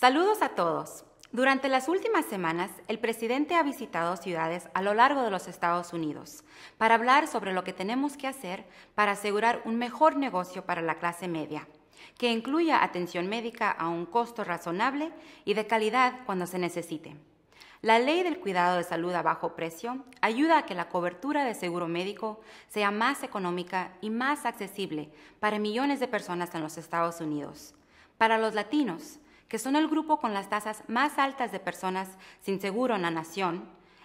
Saludos a todos. Durante las últimas semanas, el presidente ha visitado ciudades a lo largo de los Estados Unidos para hablar sobre lo que tenemos que hacer para asegurar un mejor negocio para la clase media, que incluya atención médica a un costo razonable y de calidad cuando se necesite. La ley del cuidado de salud a bajo precio ayuda a que la cobertura de seguro médico sea más económica y más accesible para millones de personas en los Estados Unidos. Para los latinos, que son el grupo con las tasas más altas de personas sin seguro en la nación,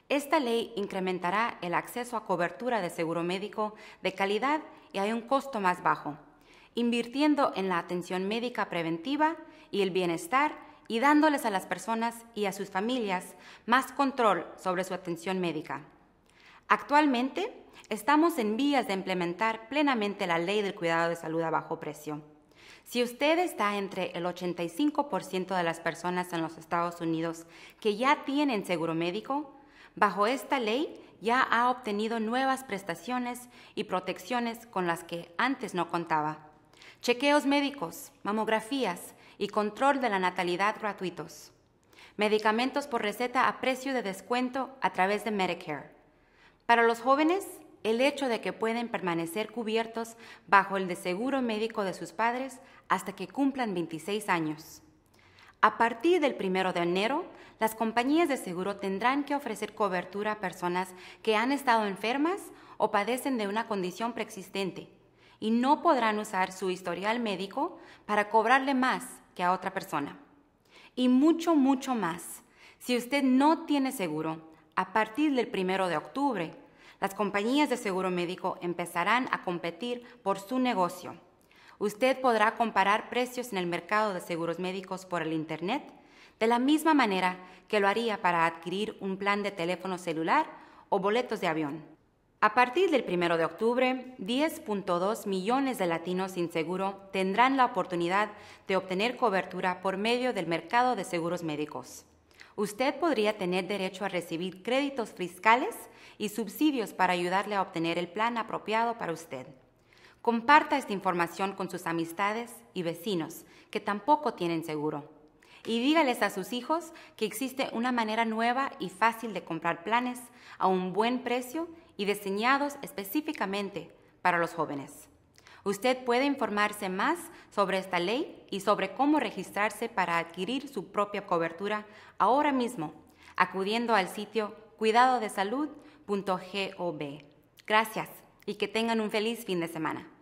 esta ley incrementará el acceso a cobertura de seguro médico de calidad y a un costo más bajo, invirtiendo en la atención médica preventiva y el bienestar y dándoles a las personas y a sus familias más control sobre su atención médica. Actualmente, estamos en vías de implementar plenamente la ley del cuidado de salud a bajo precio. Si usted está entre el 85% de las personas en los Estados Unidos que ya tienen seguro médico, bajo esta ley ya ha obtenido nuevas prestaciones y protecciones con las que antes no contaba. Chequeos médicos, mamografías y control de la natalidad gratuitos. Medicamentos por receta a precio de descuento a través de Medicare. Para los jóvenes, el hecho de que pueden permanecer cubiertos bajo el de seguro médico de sus padres hasta que cumplan 26 años. A partir del 1 de enero, las compañías de seguro tendrán que ofrecer cobertura a personas que han estado enfermas o padecen de una condición preexistente y no podrán usar su historial médico para cobrarle más que a otra persona. Y mucho, mucho más. Si usted no tiene seguro, a partir del 1 de octubre, las compañías de seguro médico empezarán a competir por su negocio. Usted podrá comparar precios en el mercado de seguros médicos por el Internet de la misma manera que lo haría para adquirir un plan de teléfono celular o boletos de avión. A partir del 1 de octubre, 10.2 millones de latinos sin seguro tendrán la oportunidad de obtener cobertura por medio del mercado de seguros médicos usted podría tener derecho a recibir créditos fiscales y subsidios para ayudarle a obtener el plan apropiado para usted. Comparta esta información con sus amistades y vecinos que tampoco tienen seguro. Y dígales a sus hijos que existe una manera nueva y fácil de comprar planes a un buen precio y diseñados específicamente para los jóvenes. Usted puede informarse más sobre esta ley y sobre cómo registrarse para adquirir su propia cobertura ahora mismo, acudiendo al sitio cuidadodesalud.gov. Gracias y que tengan un feliz fin de semana.